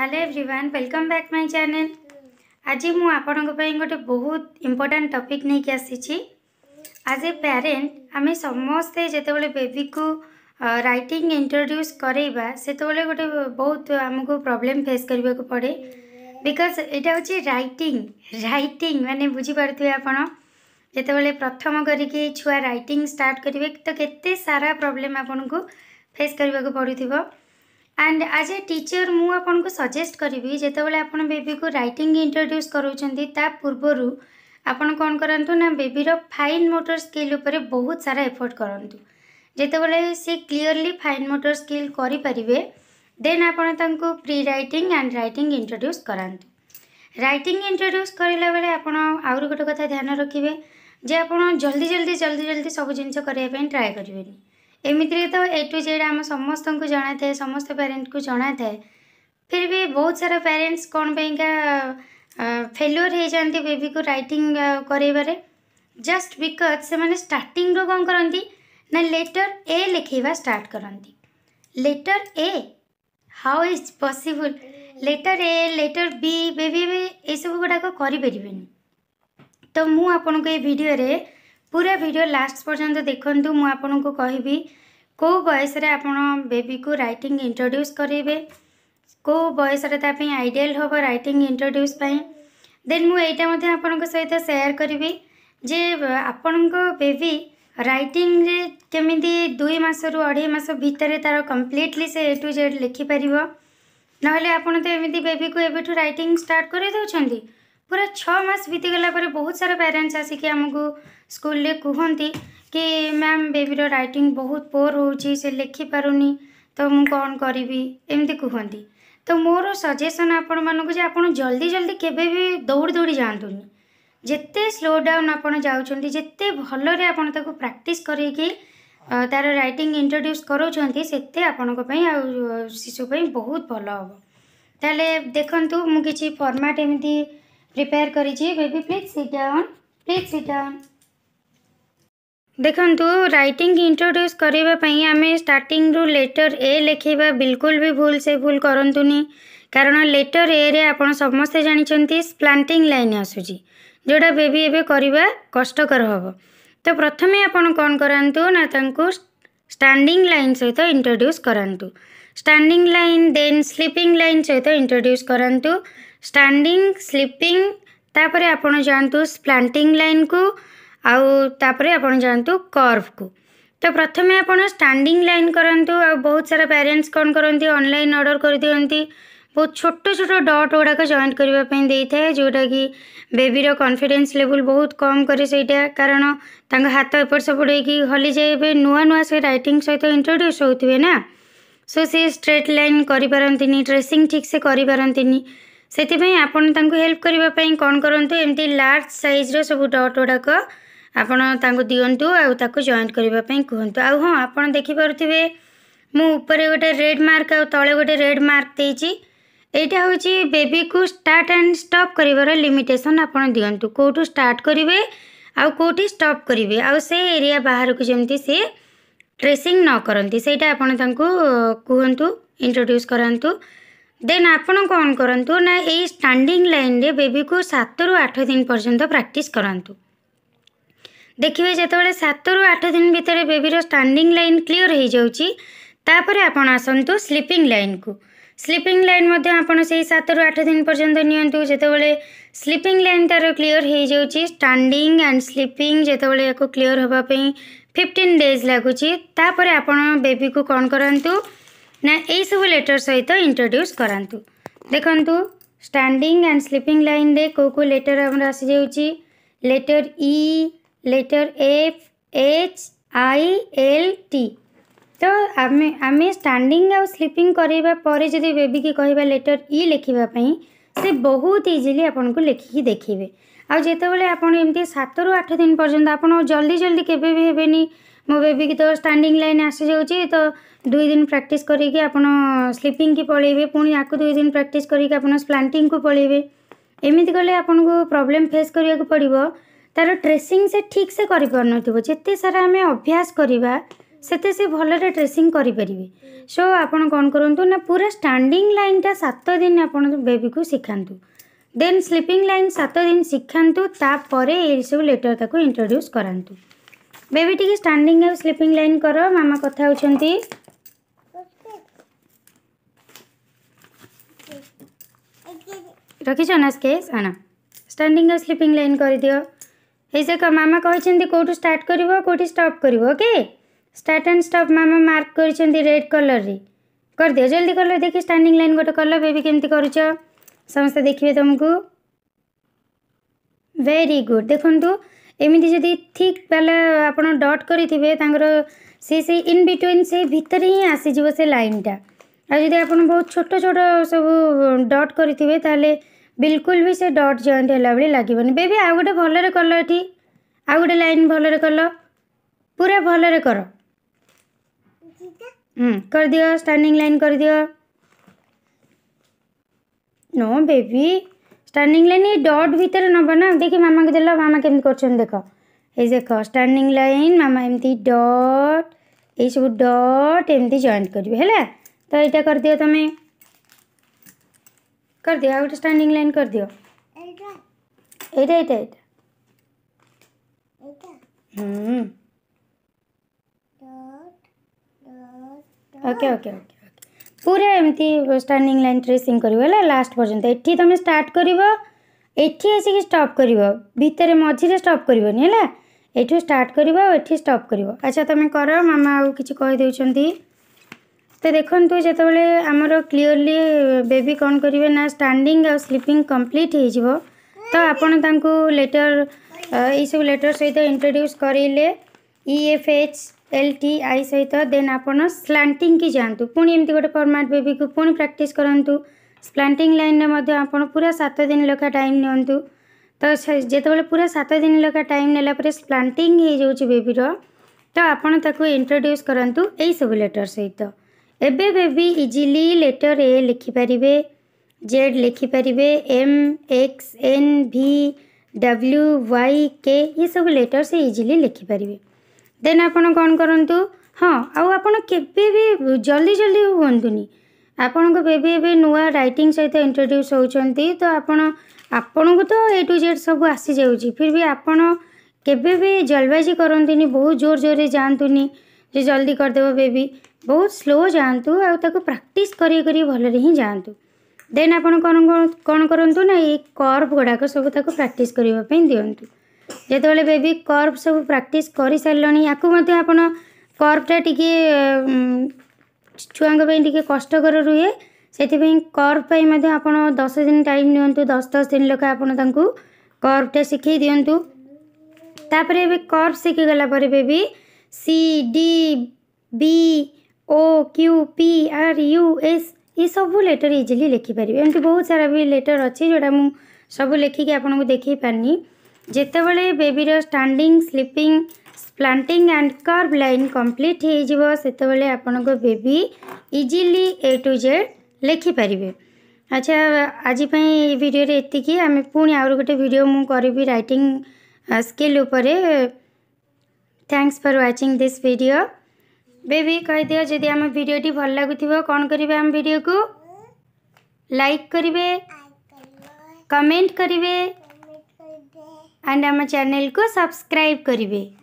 hello everyone welcome back my channel ଆଜି ମୁଁ ଆପଣଙ୍କ ପାଇଁ ଗୋଟେ ବହୁତ ଇମ୍ପୋର୍ଟାଣ୍ଟ ଟପିକ୍ ନେଇକି ଆସିଛି ଆଜ୍ ଏ ପ୍ୟାରେଣ୍ଟ ଆମେ ସମସ୍ତେ ଯେତେବେଳେ ବେବିକୁ ରାଇଟିଂ ଇଣ୍ଟ୍ରୋଡ୍ୟୁସ୍ କରେଇବା ସେତେବେଳେ ଗୋଟେ ବହୁତ ଆମକୁ ପ୍ରୋବ୍ଲେମ୍ ଫେସ୍ କରିବାକୁ ପଡ଼େ ବିକଜ୍ ଏଇଟା ହେଉଛି ରାଇଟିଂ ରାଇଟିଂ ମାନେ ବୁଝିପାରୁଥିବେ ଆପଣ ଯେତେବେଳେ ପ୍ରଥମ କରିକି ଛୁଆ ରାଇଟିଂ ଷ୍ଟାର୍ଟ କରିବେ ତ କେତେ ସାରା ପ୍ରୋବ୍ଲେମ୍ ଆପଣଙ୍କୁ ଫେସ୍ କରିବାକୁ ପଡ଼ୁଥିବ एंड आज ए टीचर मुझे सजेस्ट करी जिते बेबी को राइटिंग इंट्रोड्यूस करा पूर्व आप करूँ ना बेबी रो फाइन मोटर स्किल बहुत सारा एफर्ट करूँ जिते सी क्लीअरली फाइन मोटर स्किल करेंगे देन आप pre writing and writing introduce करा राइटिंग इंट्रोड्यूस करा बेले आप आउरी गोटे कथा ध्यान रखिए जे आप जल्दी जल्दी जल्दी जल्दी सब जिनस ट्राए करेंगे ଏମିତିରେ ତ ଏ ଟୁ ଜେଡ଼୍ ଆମ ସମସ୍ତଙ୍କୁ ଜଣାଥାଏ ସମସ୍ତ ପ୍ୟାରେଣ୍ଟକୁ ଜଣାଥାଏ ଫିର୍ ବି ବହୁତ ସାରା ପ୍ୟାରେଣ୍ଟସ୍ କ'ଣ ପାଇଁକା ଫେଲୁଅର୍ ହେଇଯାଆନ୍ତି ବେବିକୁ ରାଇଟିଂ କରେଇବାରେ ଜଷ୍ଟ ବିକଜ୍ ସେମାନେ ଷ୍ଟାର୍ଟିଂରୁ କ'ଣ କରନ୍ତି ନା ଲେଟର୍ ଏ ଲେଖେଇବା ଷ୍ଟାର୍ଟ କରନ୍ତି letter A how is possible letter A letter B baby B ଏସବୁ ଗୁଡ଼ାକ କରିପାରିବେନି ତ ମୁଁ ଆପଣଙ୍କୁ ଏ ଭିଡ଼ିଓରେ ପୁରା ଭିଡ଼ିଓ ଲାଷ୍ଟ ପର୍ଯ୍ୟନ୍ତ ଦେଖନ୍ତୁ ମୁଁ ଆପଣଙ୍କୁ କହିବି କେଉଁ ବୟସରେ ଆପଣ ବେବିକୁ ରାଇଟିଂ ଇଣ୍ଟ୍ରୋଡ୍ୟୁସ୍ କରାଇବେ କେଉଁ ବୟସରେ ତା ପାଇଁ ଆଇଡ଼ିଆଲ୍ ହେବ ରାଇଟିଂ ଇଣ୍ଟ୍ରୋଡ୍ୟୁସ୍ ପାଇଁ ଦେନ୍ ମୁଁ ଏଇଟା ମଧ୍ୟ ଆପଣଙ୍କ ସହିତ ସେୟାର କରିବି ଯେ ଆପଣଙ୍କ ବେବି ରାଇଟିଂରେ କେମିତି ଦୁଇ ମାସରୁ ଅଢ଼େଇ ମାସ ଭିତରେ ତା'ର କମ୍ପ୍ଲିଟଲି ସେ ଏ ଟୁ ଜେଡ଼୍ ଲେଖିପାରିବ ନହେଲେ ଆପଣ ତ ଏମିତି ବେବିକୁ ଏବେଠୁ ରାଇଟିଂ ଷ୍ଟାର୍ଟ କରିଦେଉଛନ୍ତି ପୁରା ଛଅ ମାସ ବିତିଗଲା ପରେ ବହୁତ ସାରା ପ୍ୟାରେଣ୍ଟସ୍ ଆସିକି ଆମକୁ ସ୍କୁଲରେ କୁହନ୍ତି କି ମ୍ୟାମ୍ ବେବିର ରାଇଟିଂ ବହୁତ ପୋର୍ ହେଉଛି ସେ ଲେଖିପାରୁନି ତ ମୁଁ କ'ଣ କରିବି ଏମିତି କୁହନ୍ତି ତ ମୋର ସଜେସନ୍ ଆପଣମାନଙ୍କୁ ଯେ ଆପଣ ଜଲ୍ଦି ଜଲ୍ଦି କେବେ ବି ଦୌଡ଼ି ଦୌଡ଼ି ଯାଆନ୍ତୁନି ଯେତେ ସ୍ଲୋ ଡାଉନ୍ ଆପଣ ଯାଉଛନ୍ତି ଯେତେ ଭଲରେ ଆପଣ ତାକୁ ପ୍ରାକ୍ଟିସ୍ କରେଇକି ତା'ର ରାଇଟିଂ ଇଣ୍ଟ୍ରୋଡ୍ୟୁସ୍ କରାଉଛନ୍ତି ସେତେ ଆପଣଙ୍କ ପାଇଁ ଆଉ ଶିଶୁ ପାଇଁ ବହୁତ ଭଲ ହେବ ତାହେଲେ ଦେଖନ୍ତୁ ମୁଁ କିଛି ଫର୍ମାଟ୍ ଏମିତି ପ୍ରିପେୟାର କରିଛି baby please sit on please sit on ଦେଖନ୍ତୁ ରାଇଟିଂ ଇଣ୍ଟ୍ରୋଡ୍ୟୁସ୍ କରିବା ପାଇଁ ଆମେ ଷ୍ଟାର୍ଟିଂରୁ ଲେଟର୍ ଏ ଲେଖିବା ବିଲକୁଲ ବି ଭୁଲ ସେ ଭୁଲ କରନ୍ତୁନି କାରଣ ଲେଟର୍ ଏରେ ଆପଣ ସମସ୍ତେ ଜାଣିଛନ୍ତି ସ୍ପ୍ଲାଣ୍ଟିଂ ଲାଇନ୍ ଆସୁଛି ଯେଉଁଟା ବେବି ଏବେ କରିବା କଷ୍ଟକର ହେବ ତ ପ୍ରଥମେ ଆପଣ କ'ଣ କରାନ୍ତୁ ନା ତାଙ୍କୁ ଷ୍ଟାଣ୍ଡିଂ ଲାଇନ୍ ସହିତ ଇଣ୍ଟ୍ରୋଡ୍ୟୁସ୍ କରାନ୍ତୁ standing line then sleeping line ସହିତ ଇଣ୍ଟ୍ରୋଡ୍ୟୁସ୍ କରାନ୍ତୁ স্ট্যান্ডিং স্লিপিং ତାପରେ ଆପଣ ଯାଆନ୍ତୁ ସ୍ପ୍ଲାଣ୍ଟିଂ ଲାଇନ୍କୁ ଆଉ ତାପରେ ଆପଣ ଯାଆନ୍ତୁ କର୍ଭକୁ ତ ପ୍ରଥମେ ଆପଣ ଷ୍ଟାଣ୍ଡିଂ ଲାଇନ୍ କରନ୍ତୁ ଆଉ ବହୁତ ସାରା ପ୍ୟାରେଣ୍ଟସ୍ କ'ଣ କରନ୍ତି ଅନଲାଇନ୍ ଅର୍ଡ଼ର କରିଦିଅନ୍ତି ବହୁତ ଛୋଟ ଛୋଟ ଡଟ୍ ଗୁଡ଼ାକ ଜଏଣ୍ଟ କରିବା ପାଇଁ ଦେଇଥାଏ ଯେଉଁଟାକି ବେବିର କନଫିଡେନ୍ସ ଲେବୁଲ୍ ବହୁତ କମ୍ କରେ ସେଇଟା କାରଣ ତାଙ୍କ ହାତ ଏପଟ ସେପଟ ହେଇକି ହଲିଯାଏ ଏବେ ନୂଆ ନୂଆ ସେ ରାଇଟିଂ ସହିତ ଇଣ୍ଟ୍ରୋଡ୍ୟୁସ୍ ହେଉଥିବେ ନା ସୋ ସେ ଷ୍ଟ୍ରେଟ୍ ଲାଇନ୍ କରିପାରନ୍ତିନି ଟ୍ରେସିଂ ଠିକ୍ ସେ କରିପାରନ୍ତିନି ସେଥିପାଇଁ ଆପଣ ତାଙ୍କୁ ହେଲ୍ପ କରିବା ପାଇଁ କ'ଣ କରନ୍ତୁ ଏମିତି ଲାର୍ଜ ସାଇଜ୍ର ସବୁ ଡଟ୍ ଗୁଡ଼ାକ ଆପଣ ତାଙ୍କୁ ଦିଅନ୍ତୁ ଆଉ ତାକୁ ଜଏଣ୍ଟ କରିବା ପାଇଁ କୁହନ୍ତୁ ଆଉ ହଁ ଆପଣ ଦେଖିପାରୁଥିବେ ମୁଁ ଉପରେ ଗୋଟେ ରେଡ଼୍ ମାର୍କ ଆଉ ତଳେ ଗୋଟେ ରେଡ଼୍ ମାର୍କ ଦେଇଛି ଏଇଟା ହେଉଛି ବେବିକୁ ଷ୍ଟାର୍ଟ ଆଣ୍ଡ ଷ୍ଟପ୍ କରିବାର ଲିମିଟେସନ୍ ଆପଣ ଦିଅନ୍ତୁ କେଉଁଠୁ ଷ୍ଟାର୍ଟ କରିବେ ଆଉ କେଉଁଠି ଷ୍ଟପ୍ କରିବେ ଆଉ ସେ ଏରିଆ ବାହାରକୁ ଯେମିତି ସିଏ ଟ୍ରେସିଂ ନ କରନ୍ତି ସେଇଟା ଆପଣ ତାଙ୍କୁ କୁହନ୍ତୁ ଇଣ୍ଟ୍ରୋଡ୍ୟୁସ୍ କରାନ୍ତୁ ଦେନ୍ ଆପଣ କ'ଣ କରନ୍ତୁ ନା ଏଇ ଷ୍ଟାଣ୍ଡିଂ ଲାଇନ୍ରେ ବେବିକୁ ସାତରୁ ଆଠ ଦିନ ପର୍ଯ୍ୟନ୍ତ ପ୍ରାକ୍ଟିସ୍ କରନ୍ତୁ ଦେଖିବେ ଯେତେବେଳେ ସାତରୁ ଆଠ ଦିନ ଭିତରେ ବେବିର ଷ୍ଟାଣ୍ଡିଂ ଲାଇନ୍ କ୍ଲିଅର୍ ହୋଇଯାଉଛି ତାପରେ ଆପଣ ଆସନ୍ତୁ ସ୍ଲିପିଂ ଲାଇନ୍କୁ ସ୍ଲିପିଂ ଲାଇନ୍ ମଧ୍ୟ ଆପଣ ସେଇ ସାତରୁ ଆଠ ଦିନ ପର୍ଯ୍ୟନ୍ତ ନିଅନ୍ତୁ ଯେତେବେଳେ ସ୍ଲିପିଂ ଲାଇନ୍ ତା'ର କ୍ଲିଅର୍ ହୋଇଯାଉଛି ଷ୍ଟାଣ୍ଡିଂ ଆଣ୍ଡ ସ୍ଲିପିଂ ଯେତେବେଳେ ୟାକୁ କ୍ଲିଅର୍ ହେବା ପାଇଁ ଫିଫ୍ଟିନ୍ ଡେଜ୍ ଲାଗୁଛି ତାପରେ ଆପଣ ବେବିକୁ କ'ଣ କରନ୍ତୁ ନା ଏଇସବୁ ଲେଟର୍ ସହିତ ଇଣ୍ଟ୍ରୋଡ୍ୟୁସ୍ କରାନ୍ତୁ ଦେଖନ୍ତୁ ଷ୍ଟାଣ୍ଡିଂ ଆଣ୍ଡ ସ୍ଲିପିଂ ଲାଇନ୍ରେ କେଉଁ କେଉଁ ଲେଟର୍ ଆମର ଆସିଯାଉଛି letter E letter F H I L T ତ ଆମେ ଆମେ ଷ୍ଟାଣ୍ଡିଂ ଆଉ ସ୍ଲିପିଂ କରିବା ପରେ ଯଦି ବେବିକି କହିବା ଲେଟର୍ ଇ ଲେଖିବା ପାଇଁ ସେ ବହୁତ ଇଜିଲି ଆପଣଙ୍କୁ ଲେଖିକି ଦେଖିବେ ଆଉ ଯେତେବେଳେ ଆପଣ ଏମିତି ସାତରୁ ଆଠ ଦିନ ପର୍ଯ୍ୟନ୍ତ ଆପଣ ଜଲ୍ଦି ଜଲ୍ଦି କେବେ ବି ହେବେନି ମୋ ବେବିକି ତ ଷ୍ଟାଣ୍ଡିଂ ଲାଇନ୍ ଆସିଯାଉଛି ତ ଦୁଇ ଦିନ ପ୍ରାକ୍ଟିସ୍ କରିକି ଆପଣ ସ୍ଲିପିଂକି ପଳେଇବେ ପୁଣି ଆକୁ ଦୁଇ ଦିନ ପ୍ରାକ୍ଟିସ୍ କରିକି ଆପଣ ସ୍ପ୍ଲାଣ୍ଟିଂକୁ ପଳେଇବେ ଏମିତି କଲେ ଆପଣଙ୍କୁ ପ୍ରୋବ୍ଲେମ୍ ଫେସ୍ କରିବାକୁ ପଡ଼ିବ ତା'ର ଟ୍ରେସିଂ ସେ ଠିକ୍ ସେ କରିପାରୁନଥିବ ଯେତେ ସାରା ଆମେ ଅଭ୍ୟାସ କରିବା ସେତେ ସେ ଭଲରେ ଟ୍ରେସିଂ କରିପାରିବେ ସୋ ଆପଣ କ'ଣ କରନ୍ତୁ ନା ପୁରା ଷ୍ଟାଣ୍ଡିଂ ଲାଇନ୍ଟା ସାତ ଦିନ ଆପଣ ବେବିକୁ ଶିଖାନ୍ତୁ ଦେନ୍ ସ୍ଲିପିଂ ଲାଇନ୍ ସାତ ଦିନ ଶିଖାନ୍ତୁ ତାପରେ ଏଇସବୁ ଲେଟର୍ ତାକୁ ଇଣ୍ଟ୍ରୋଡ୍ୟୁସ୍ କରାନ୍ତୁ ବେବି ଟିକେ ଷ୍ଟାଣ୍ଡିଂ ଆଉ ସ୍ଲିପିଂ ଲାଇନ୍ କର ମାମା କଥା ହେଉଛନ୍ତି ରଖିଛ ନା ସ୍କେଚ୍ ଆଣ ଷ୍ଟାଣ୍ଡିଂ ଆଉ ସ୍ଲିପିଂ ଲାଇନ୍ କରିଦିଅ ହେଇସାକ ମାମା କହିଛନ୍ତି କେଉଁଠୁ ଷ୍ଟାର୍ଟ କରିବ କେଉଁଠି ଷ୍ଟପ୍ କରିବ ଓକେ ଷ୍ଟାର୍ଟ ଆଣ୍ଡ ଷ୍ଟପ୍ ମାମା ମାର୍କ କରିଛନ୍ତି ରେଡ୍ କଲର୍ରେ କରିଦିଅ ଜଲ୍ଦି କଲର୍ ଦେଖି ଷ୍ଟାଣ୍ଡିଂ ଲାଇନ୍ ଗୋଟେ କଲ ବେବି କେମିତି କରୁଛ ସମସ୍ତେ ଦେଖିବେ ତୁମକୁ ଭେରି ଗୁଡ୍ ଦେଖନ୍ତୁ ଏମିତି ଯଦି ଠିକ୍ ବାଲା ଆପଣ ଡଟ୍ କରିଥିବେ ତାଙ୍କର ସେ ସେ ଇନ୍ ବିଟୱିନ୍ ସେ ଭିତରେ ହିଁ ଆସିଯିବ ସେ ଲାଇନ୍ଟା ଆଉ ଯଦି ଆପଣ ବହୁତ ଛୋଟ ଛୋଟ ସବୁ ଡଟ୍ କରିଥିବେ ତାହେଲେ ବିଲକୁଲ ବି ସେ ଡଟ୍ ଜଏଣ୍ଟ ହେଲା ଭଳି ଲାଗିବନି ବେବି ଆଉ ଗୋଟେ ଭଲରେ କଲ ଏଠି ଆଉ ଗୋଟେ ଲାଇନ୍ ଭଲରେ କଲ ପୁରା ଭଲରେ କର ହୁଁ କରିଦିଅ ଷ୍ଟାଣ୍ଡିଂ ଲାଇନ୍ କରିଦିଅ ନୋ ବେବି स्टाणिंग लाइन ये डट भितर नब ना देखे मामा को दे मामा केमती कर देख ये देख स्टाणिंग लाइन मामा एमती डट ये सब डट एमती जॉन्ट करेंगे है तो यहाँ कर दि तुम्हें कर दि आ गए लाइन कर दिटा ओके ओके ओके ପୁରା ଏମିତି ଷ୍ଟାଣ୍ଡିଂ ଲାଇନ୍ ଟ୍ରେସିଂ କରିବ ହେଲା ଲାଷ୍ଟ ପର୍ଯ୍ୟନ୍ତ ଏଠି ତୁମେ ଷ୍ଟାର୍ଟ କରିବ ଏଠି ଆସିକି ଷ୍ଟପ୍ କରିବ ଭିତରେ ମଝିରେ ଷ୍ଟପ୍ କରିବନି ହେଲା ଏଠୁ ଷ୍ଟାର୍ଟ କରିବ ଆଉ ଏଠି ଷ୍ଟପ୍ କରିବ ଆଚ୍ଛା ତୁମେ କର ମାମା ଆଉ କିଛି କହିଦେଉଛନ୍ତି ତ ଦେଖନ୍ତୁ ଯେତେବେଳେ ଆମର କ୍ଲିଅରଲି ବେବି କ'ଣ କରିବେ ନା ଷ୍ଟାଣ୍ଡିଂ ଆଉ ସ୍ଲିପିଂ କମ୍ପ୍ଲିଟ୍ ହେଇଯିବ ତ ଆପଣ ତାଙ୍କୁ ଲେଟର୍ ଏଇସବୁ ଲେଟର୍ ସହିତ ଇଣ୍ଟ୍ରୋଡ୍ୟୁସ୍ କରେଇଲେ E F H L T I ସହିତ ଦେନ୍ ଆପଣ ସ୍ଲାଣ୍ଟିଙ୍ଗ୍ କି ଯାଆନ୍ତୁ ପୁଣି ଏମିତି ଗୋଟେ ଫର୍ମାଟ୍ ବେବିକୁ ପୁଣି ପ୍ରାକ୍ଟିସ୍ କରନ୍ତୁ ସ୍ଲାଣ୍ଟିଂ ଲାଇନ୍ରେ ମଧ୍ୟ ଆପଣ ପୁରା ସାତ ଦିନ ଲେଖା ଟାଇମ୍ ନିଅନ୍ତୁ ତ ଯେତେବେଳେ ପୁରା ସାତ ଦିନ ଲେଖା ଟାଇମ୍ ନେଲା ପରେ ସ୍ଲାଣ୍ଟିଂ ହେଇଯାଉଛି ବେବିର ତ ଆପଣ ତାକୁ ଇଣ୍ଟ୍ରୋଡ୍ୟୁସ୍ କରନ୍ତୁ ଏହିସବୁ ଲେଟର୍ ସହିତ ଏବେ ବେବି ଇଜିଲି ଲେଟର୍ ଏ ଲିଖିପାରିବେ ଜେଡ୍ ଲେଖିପାରିବେ M X N V W Y K ଏସବୁ ଲେଟର୍ ସେ ଇଜିଲି ଲେଖିପାରିବେ ଦେନ୍ ଆପଣ କ'ଣ କରନ୍ତୁ ହଁ ଆଉ ଆପଣ କେବେ ବି ଜଲ୍ଦି ଜଲ୍ଦି ହୁଅନ୍ତୁନି ଆପଣଙ୍କ ବେବି ଏବେ ନୂଆ ରାଇଟିଂ ସହିତ ଇଣ୍ଟ୍ରୋଡ୍ୟୁସ୍ ହେଉଛନ୍ତି ତ ଆପଣ ଆପଣଙ୍କୁ ତ ଏ ଟୁ ଜେଡ଼୍ ସବୁ ଆସିଯାଉଛି ଫିର୍ ବି ଆପଣ କେବେ ବି ଜଲବାଜି କରନ୍ତୁନି ବହୁତ ଜୋର ଜୋରରେ ଯାଆନ୍ତୁନି ଯେ ଜଲ୍ଦି କରିଦେବ ବେବି ବହୁତ ସ୍ଲୋ ଯାଆନ୍ତୁ ଆଉ ତାକୁ ପ୍ରାକ୍ଟିସ୍ କରି କରି ଭଲରେ ହିଁ ଯାଆନ୍ତୁ ଦେନ୍ ଆପଣ କ'ଣ କ'ଣ କରନ୍ତୁ ନା ଏଇ କର୍ଭ ଗୁଡ଼ାକ ସବୁ ତାକୁ ପ୍ରାକ୍ଟିସ୍ କରିବା ପାଇଁ ଦିଅନ୍ତୁ ଯେତେବେଳେ ବେବି କର୍ଭ ସବୁ ପ୍ରାକ୍ଟିସ୍ କରିସାରିଲଣି ୟାକୁ ମଧ୍ୟ ଆପଣ କର୍ଭଟା ଟିକିଏ ଛୁଆଙ୍କ ପାଇଁ ଟିକିଏ କଷ୍ଟକର ରୁହେ ସେଥିପାଇଁ କର୍ଭ ପାଇଁ ମଧ୍ୟ ଆପଣ ଦଶ ଦିନ ଟାଇମ୍ ନିଅନ୍ତୁ ଦଶ ଦଶ ଦିନ ଲେଖା ଆପଣ ତାଙ୍କୁ କର୍ଭଟା ଶିଖେଇ ଦିଅନ୍ତୁ ତାପରେ ଏବେ କର୍ଭ ଶିଖିଗଲା ପରେ baby C D B O Q P R U S ଏସବୁ ଲେଟର୍ ଇଜିଲି ଲେଖିପାରିବେ ଏମିତି ବହୁତ ସାରା ବି ଲେଟର୍ ଅଛି ଯେଉଁଟା ମୁଁ ସବୁ ଲେଖିକି ଆପଣଙ୍କୁ ଦେଖାଇ ପାରିନି जितेबले बेबीर standing sleeping planting and curve line complete होते आपण baby easily A to Z लिखिपर अच्छा आज भिडियो इतिक आम पुणी आर गोटे भिड मुझे writing skill thanks for watching this video baby कहीदि जदि आम भिडटी भल लगुव कौन करेंगे आम वीडियो को लाइक करेंगे कमेंट करेंगे एंड आम चेल को सब्सक्राइब करें